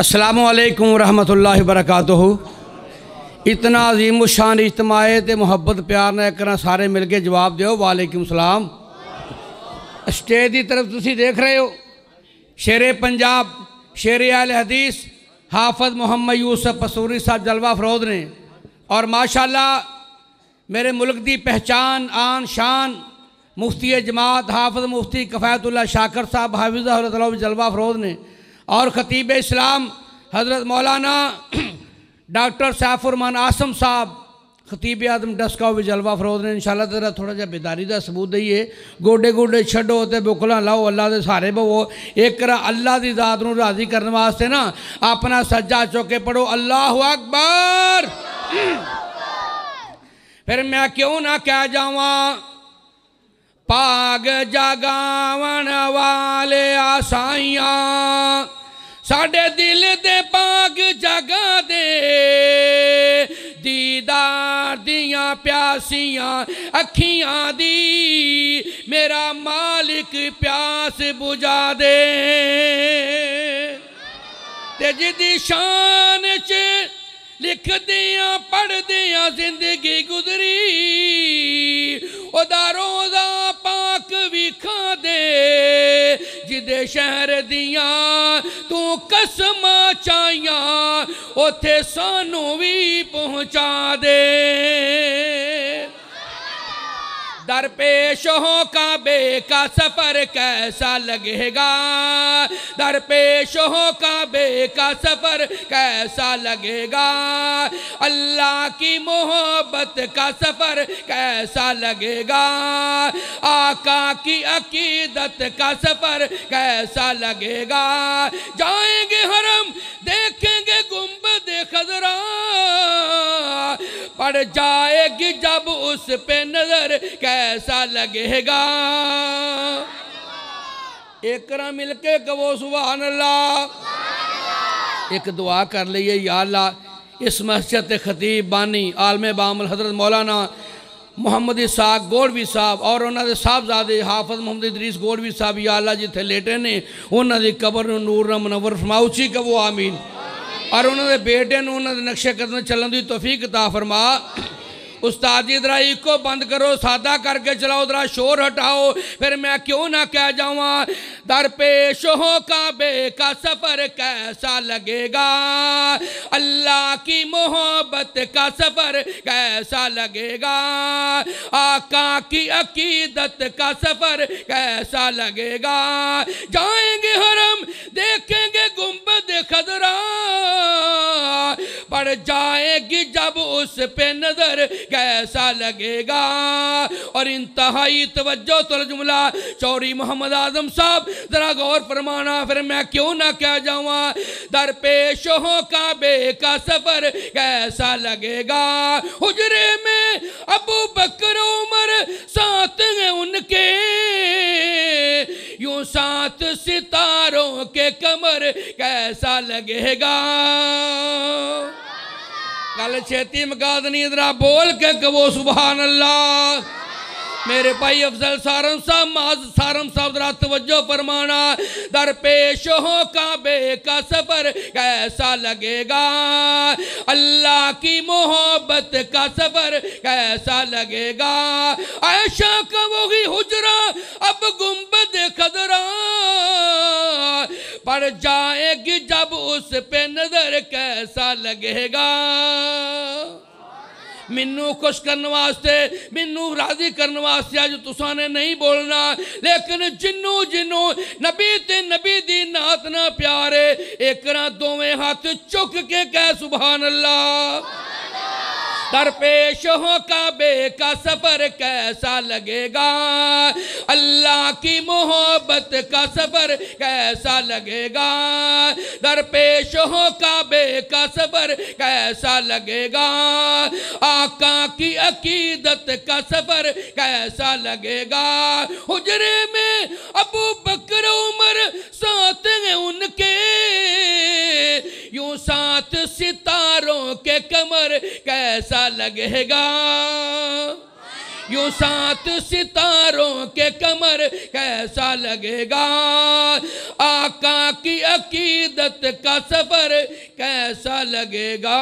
असलकम वरहमल वरक इतना अजीम शान इजमाए तो मुहब्बत प्यार ने करा सारे मिल के जवाब दो वालेकुम सलाम स्टेज की तरफ तुम देख रहे हो शेर पंजाब शेर आल हदीस हाफज मुहम्मद यूसफ पसूरी साहब जलवा फरोद ने और माशाला मेरे मुल्क की पहचान आन शान मुफ्ती जमात हाफज मुफ्ती कफायतुल्ला शाकर साहब हाफिजा जलवा फरोद ने और ख़तीब इस्लाम हज़रत मौलाना डॉक्टर सैफुरमान आसम साहब खतीब आदम डस्का भी जलवा फरोज ने इंशाला तेरा थोड़ा जहा बेदारी का सबूत दईए गोडे गोडे छड़ो तो बुकलों लाओ अल्लाह के सहारे बवो एक अल्लाह की दात को राजी करने वास्ते ना अपना सज्जा चौके पढ़ो अल्लाह अकबर फिर मैं क्यों ना कह जाव पाग जगावन वाले आसाइया ਸਾਡੇ ਦਿਲ ਦੇ ਪਾਗ ਜਗਾ ਦੇ ਦੀਦਾਰ ਦੀਆਂ ਪਿਆਸੀਆਂ ਅੱਖੀਆਂ ਦੀ ਮੇਰਾ ਮਾਲਿਕ ਪਿਆਸ 부ਜਾ ਦੇ ਤੇ ਜਿਹਦੀ ਸ਼ਾਨ 'ਚ ਲਿਖਦਿਆਂ ਪੜਦਿਆਂ ਜ਼ਿੰਦਗੀ ਗੁਜ਼ਰੀ ਉਹਦਾ ਰੋਜ਼ दे शहर दिया तू कसम चाइया उथे सू भी पहुंचा दे दरपेश हो काबे का सफर कैसा लगेगा दरपेश हो काबे का सफर कैसा लगेगा अल्लाह की मोहब्बत का सफर कैसा लगेगा आका की अकीदत का सफर कैसा लगेगा जाएंगे हरम देखेंगे गुम्बद खजरा पड़ जाएगी जब उस पे नजर कैसा लगेगा एक मिलके कवो सुबह ला एक दुआ कर लिए यार ला इस मस्जिद खतीब बानी आलम बामल हजरत मौलाना मुहम्मद साहब गोलवी साहब और उन्होंने साहबजादे हाफत मोहम्मद दरीस गोलवी साहब या जिथे लेटे ने उन्होंने कबर नूर न मनवर फरमाउची कवो आमीन और उन्होंने बेटे उन्होंने नक्शे कदम चलन की तोफीक ता फरमा उस्ताद जी जरा इको बंद करो सादा करके चलाओ जरा शोर हटाओ फिर मैं क्यों ना कह जावा दरपेश हो काबे का सफर कैसा लगेगा अल्लाह की मोहब्बत का सफर कैसा लगेगा आका की अकीदत का सफर कैसा लगेगा जाएंगे हरम देखेंगे गुम्बद खजरा पड़ जाएगी जब उस पे नजर कैसा लगेगा और इंतहाई तवज्जो तो जुमला चौरी मोहम्मद आजम साहब जरा गौर फरमाना फिर मैं क्यों ना कह जाऊँ दरपेश हो काबे का सफर कैसा लगेगा हुजरे में अबू बकर उमर साथ हैं उनके यूं साथ सितारों के कमर कैसा लगेगा गल छेती मका दनी इधरा बोल के कवो सुबहान अल्लाह मेरे भाई अफजल सारम साहब माज सारम साहब रात वजो फरमाना दर पेश हो काबे का सफर कैसा लगेगा अल्लाह की मोहब्बत का सफर कैसा लगेगा ऐशा का वही हुजरा अब गुम्बद खजरा पड़ जाएगी जब उस पे नजर कैसा लगेगा मैनू खुश करने वास्ते मैनू राजी करने वास्ते अज तुसा ने नहीं बोलना लेकिन जिन्नू जिन्नू नबी ते नबी दी नात ना प्यारे एक दोवें हाथ चुक के कह सुबह अल्लाह दरपेश हो काबे का सफर कैसा लगेगा अल्लाह की मोहब्बत का सफर कैसा लगेगा दरपेश हो काबे का सफर कैसा लगेगा आका की अकीदत का सफर कैसा लगेगा हुजरे में अबू बकर उमर साथ हैं उनके यूं साथ सिता फरिश्तों के कमर कैसा लगेगा यू सात सितारों के कमर कैसा लगेगा आका की अकीदत का सफर कैसा लगेगा